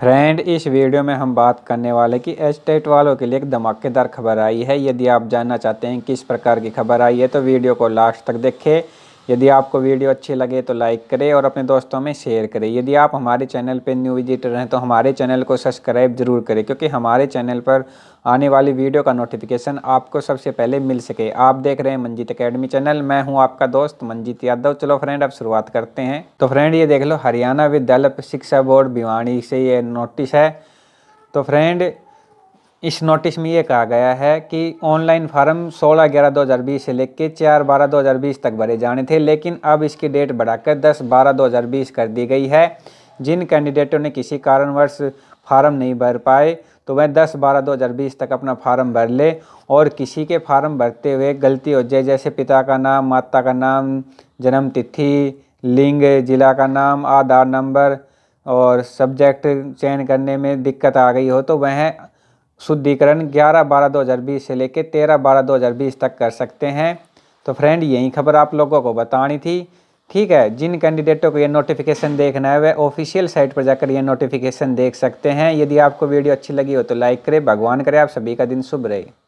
friend इस video में हम बात करने वाले कि एस्टेट वालों के लिए एक धमाकेदार खबर आई है यदि आप जानना चाहते हैं किस प्रकार की खबर आई है तो वीडियो को लास्ट तक देखें यदि आपको वीडियो अच्छी लगे तो लाइक करें और अपने दोस्तों में शेयर करें यदि आप हमारे चैनल पर न्यू विजिटर हैं तो हमारे चैनल को सब्सक्राइब ज़रूर करें क्योंकि हमारे चैनल पर आने वाली वीडियो का नोटिफिकेशन आपको सबसे पहले मिल सके आप देख रहे हैं मंजीत अकेडमी चैनल मैं हूं आपका दोस्त मंजीत यादव चलो फ्रेंड अब शुरुआत करते हैं तो फ्रेंड ये देख लो हरियाणा विद्यालय शिक्षा बोर्ड भिवाणी से ये नोटिस है तो फ्रेंड इस नोटिस में ये कहा गया है कि ऑनलाइन फार्म 16 ग्यारह 2020 से लेकर 4 बारह 2020 तक भरे जाने थे लेकिन अब इसकी डेट बढ़ाकर 10 बारह 2020 कर दी गई है जिन कैंडिडेटों ने किसी कारणवश फार्म नहीं भर पाए तो वह 10 बारह 2020 तक अपना फार्म भर ले और किसी के फार्म भरते हुए गलती हो जाए जैसे पिता का नाम माता का नाम जन्मतिथि लिंग जिला का नाम आधार नंबर और सब्जेक्ट चयन करने में दिक्कत आ गई हो तो वह शुद्धिकरण 11 बारह 2020 से लेकर 13 बारह 2020 तक कर सकते हैं तो फ्रेंड यही खबर आप लोगों को बतानी थी ठीक है जिन कैंडिडेटों को ये नोटिफिकेशन देखना है वह ऑफिशियल साइट पर जाकर ये नोटिफिकेशन देख सकते हैं यदि आपको वीडियो अच्छी लगी हो तो लाइक करें भगवान करें आप सभी का दिन शुभ रहे